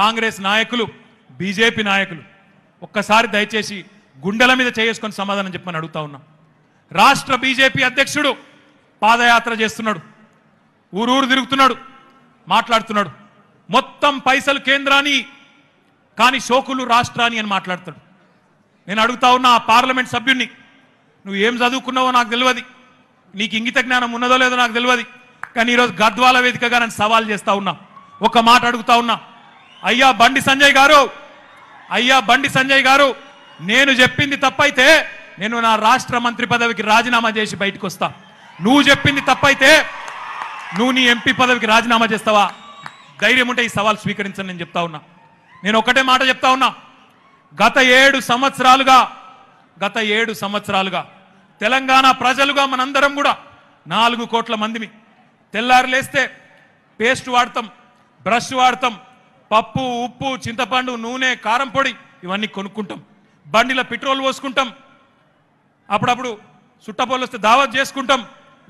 కాంగ్రెస్ నాయకులు బీజేపీ నాయకులు ఒక్కసారి దయచేసి గుండెల మీద చేసుకొని సమాధానం చెప్పమని అడుగుతా ఉన్నా రాష్ట్ర బీజేపీ అధ్యక్షుడు పాదయాత్ర చేస్తున్నాడు ఊరూరు తిరుగుతున్నాడు మాట్లాడుతున్నాడు మొత్తం పైసలు కేంద్రాన్ని కానీ శోకులు రాష్ట్రాన్ని అని మాట్లాడతాడు నేను అడుగుతా ఉన్నా ఆ పార్లమెంట్ సభ్యుణ్ణి నువ్వు ఏం చదువుకున్నావో నాకు తెలియదు నీకు ఇంగిత జ్ఞానం ఉన్నదో లేదో నాకు తెలియదు కానీ ఈరోజు గద్వాల వేదికగా నేను సవాల్ చేస్తా ఉన్నా ఒక మాట అడుగుతా ఉన్నా అయ్యా బండి సంజయ్ గారు అయ్యా బండి సంజయ్ గారు నేను చెప్పింది తప్పైతే నేను నా రాష్ట్ర మంత్రి పదవికి రాజీనామా చేసి బయటకు వస్తా నువ్వు చెప్పింది తప్పైతే నువ్వు నీ ఎంపీ పదవికి రాజీనామా చేస్తావా ధైర్యం ఉంటే ఈ సవాల్ స్వీకరించని నేను చెప్తా ఉన్నా నేను ఒకటే మాట చెప్తా ఉన్నా గత ఏడు సంవత్సరాలుగా గత ఏడు సంవత్సరాలుగా తెలంగాణ ప్రజలుగా మనందరం కూడా నాలుగు కోట్ల మందిని తెల్లారు లేస్తే పేస్ట్ వాడతాం బ్రష్ వాడతాం పప్పు ఉప్పు చింతపండు నూనె కారం పొడి ఇవన్నీ కొనుక్కుంటాం బండిలో పెట్రోల్ పోసుకుంటాం అప్పుడప్పుడు చుట్టపోలు వస్తే దావత్ చేసుకుంటాం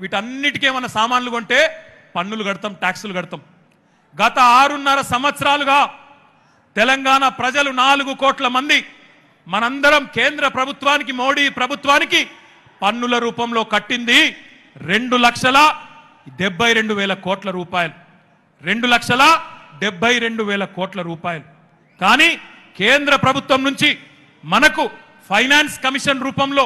వీటన్నిటికీ మన సామాన్లు కొంటే పన్నులు కడతాం ట్యాక్సులు కడతాం గత ఆరున్నర సంవత్సరాలుగా తెలంగాణ ప్రజలు నాలుగు కోట్ల మంది మనందరం కేంద్ర ప్రభుత్వానికి మోడీ ప్రభుత్వానికి పన్నుల రూపంలో కట్టింది రెండు లక్షల డెబ్బై రెండు వేల కోట్ల రూపాయలు రెండు లక్షల డెబ్బై రెండు వేల కోట్ల రూపాయలు కానీ కేంద్ర ప్రభుత్వం నుంచి మనకు ఫైనాన్స్ కమిషన్ రూపంలో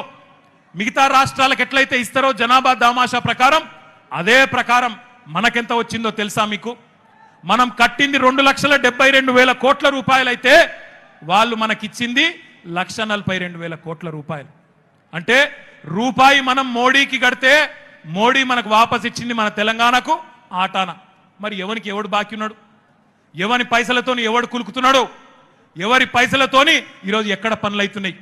మిగతా రాష్ట్రాలకు ఎట్లయితే ఇస్తారో జనాభా దామాషా ప్రకారం అదే ప్రకారం మనకెంత వచ్చిందో తెలుసా మీకు మనం కట్టింది రెండు లక్షల డెబ్బై రెండు వేల కోట్ల రూపాయలైతే వాళ్ళు మనకిచ్చింది లక్ష నలభై రెండు వేల కోట్ల రూపాయలు అంటే రూపాయి మనం మోడీకి కడితే మోడీ మనకు వాపస్ ఇచ్చింది మన తెలంగాణకు ఆటాన మరి ఎవరికి ఎవడు బాకీ ఉన్నాడు ఎవరి పైసలతోని ఎవడు కులుకుతున్నాడో ఎవరి పైసలతోని ఈరోజు ఎక్కడ పనులు అవుతున్నాయి